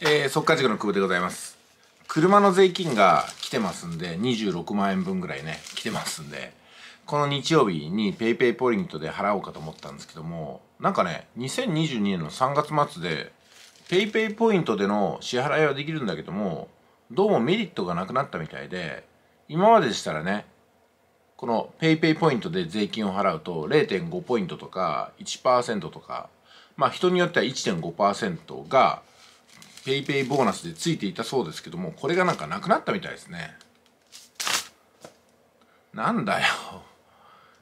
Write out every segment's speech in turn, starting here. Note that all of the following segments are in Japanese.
えー、速稼塾の久保でございます車の税金が来てますんで26万円分ぐらいね来てますんでこの日曜日に PayPay ポイントで払おうかと思ったんですけどもなんかね2022年の3月末で PayPay ポイントでの支払いはできるんだけどもどうもメリットがなくなったみたいで今まででしたらねこの PayPay ポイントで税金を払うと0.5ポイントとか1%とかまあ人によっては1.5%がペイペイボーナスでついていたそうですけどもこれがなんかなくなったみたいですねなんだよ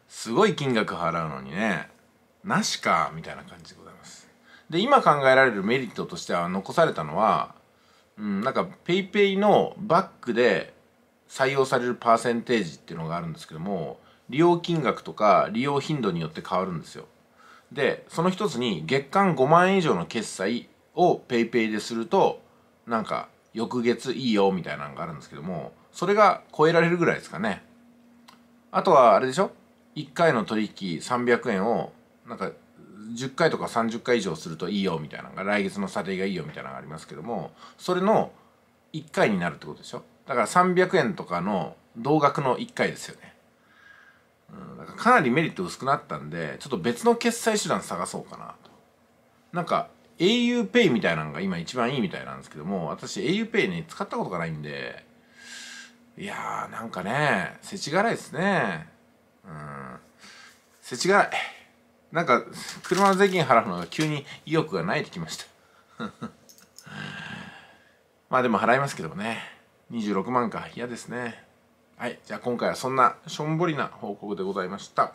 すごい金額払うのにねなしかみたいな感じでございますで今考えられるメリットとしては残されたのは、うん、なんか PayPay のバックで採用されるパーセンテージっていうのがあるんですけども利用金額とか利用頻度によって変わるんですよでその一つに月間5万円以上の決済を PayPay でするとなんか翌月いいよみたいなのがあるんですけどもそれが超えられるぐらいですかねあとはあれでしょ1回の取引300円をなんか10回とか30回以上するといいよみたいなのが来月の査定がいいよみたいなのがありますけどもそれの1回になるってことでしょだから300円とかの同額の1回ですよね、うん、だからかなりメリット薄くなったんでちょっと別の決済手段探そうかなとなんか auPay みたいなのが今一番いいみたいなんですけども、私 auPay ね、使ったことがないんで、いやー、なんかね、せちがらいですね。うん。せちがらい。なんか、車の税金払うのが急に意欲がないってきました。まあでも払いますけどもね。26万か。嫌ですね。はい。じゃあ今回はそんなしょんぼりな報告でございました。